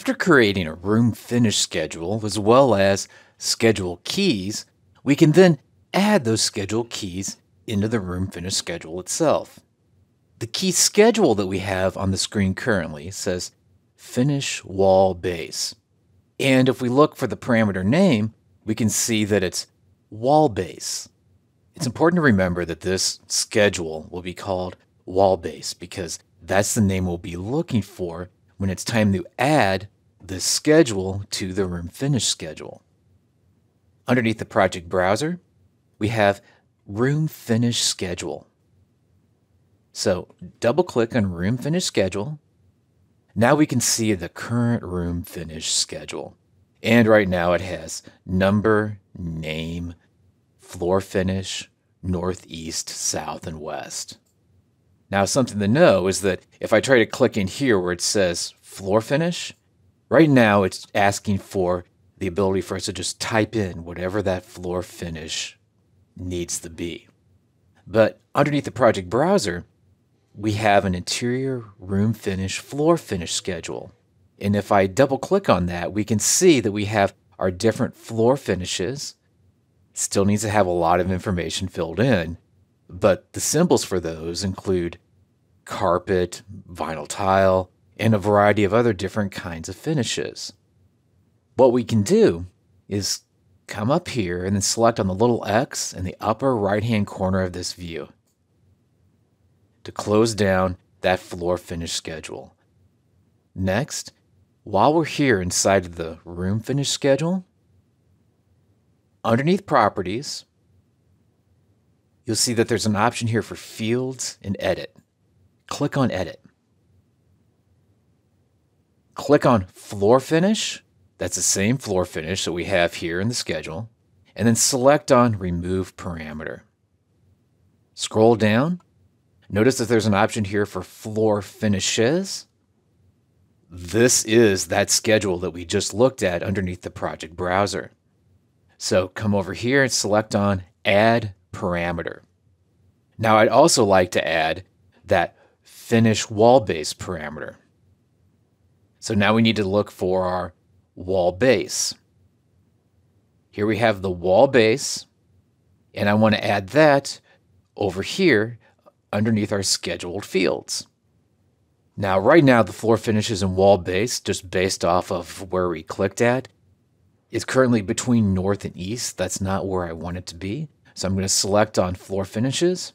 After creating a room finish schedule as well as schedule keys, we can then add those schedule keys into the room finish schedule itself. The key schedule that we have on the screen currently says finish wall base. And if we look for the parameter name, we can see that it's wall base. It's important to remember that this schedule will be called wall base because that's the name we'll be looking for when it's time to add the schedule to the room finish schedule. Underneath the project browser, we have room finish schedule. So double click on room finish schedule. Now we can see the current room finish schedule. And right now it has number, name, floor finish, northeast, south, and west. Now, something to know is that if I try to click in here where it says floor finish. Right now, it's asking for the ability for us to just type in whatever that floor finish needs to be. But underneath the project browser, we have an interior room finish floor finish schedule. And if I double click on that, we can see that we have our different floor finishes. Still needs to have a lot of information filled in, but the symbols for those include carpet, vinyl tile, and a variety of other different kinds of finishes. What we can do is come up here and then select on the little X in the upper right hand corner of this view to close down that floor finish schedule. Next, while we're here inside of the room finish schedule, underneath properties, you'll see that there's an option here for fields and edit. Click on edit click on floor finish. That's the same floor finish that we have here in the schedule. And then select on remove parameter. Scroll down. Notice that there's an option here for floor finishes. This is that schedule that we just looked at underneath the project browser. So come over here and select on add parameter. Now I'd also like to add that finish wall base parameter. So now we need to look for our wall base. Here we have the wall base, and I want to add that over here underneath our scheduled fields. Now, right now, the floor finishes and wall base, just based off of where we clicked at, is currently between north and east. That's not where I want it to be. So I'm going to select on floor finishes,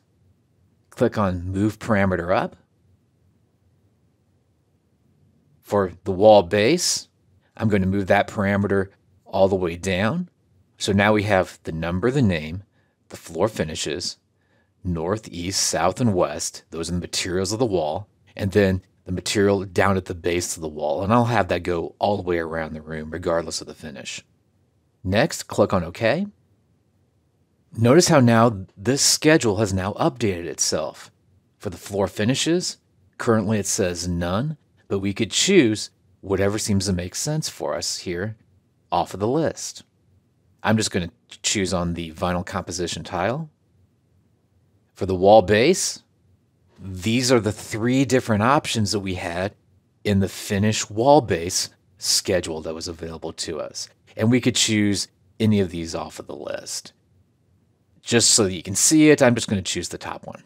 click on move parameter up, for the wall base, I'm going to move that parameter all the way down. So now we have the number, the name, the floor finishes, north, east, south, and west. Those are the materials of the wall. And then the material down at the base of the wall. And I'll have that go all the way around the room, regardless of the finish. Next, click on OK. Notice how now this schedule has now updated itself. For the floor finishes, currently it says none but we could choose whatever seems to make sense for us here off of the list. I'm just going to choose on the vinyl composition tile. For the wall base, these are the three different options that we had in the finish wall base schedule that was available to us. And we could choose any of these off of the list. Just so that you can see it, I'm just going to choose the top one.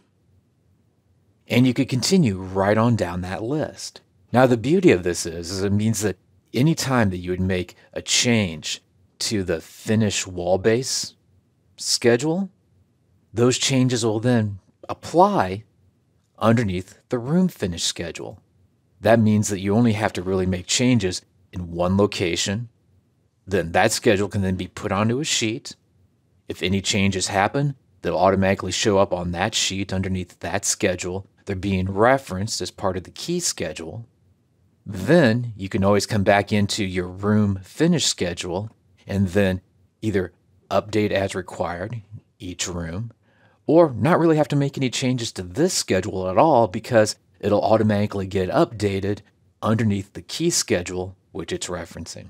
And you could continue right on down that list. Now, the beauty of this is, is it means that any time that you would make a change to the finish wall base schedule, those changes will then apply underneath the room finish schedule. That means that you only have to really make changes in one location. Then that schedule can then be put onto a sheet. If any changes happen, they'll automatically show up on that sheet underneath that schedule. They're being referenced as part of the key schedule. Then you can always come back into your room finish schedule and then either update as required each room or not really have to make any changes to this schedule at all because it'll automatically get updated underneath the key schedule which it's referencing.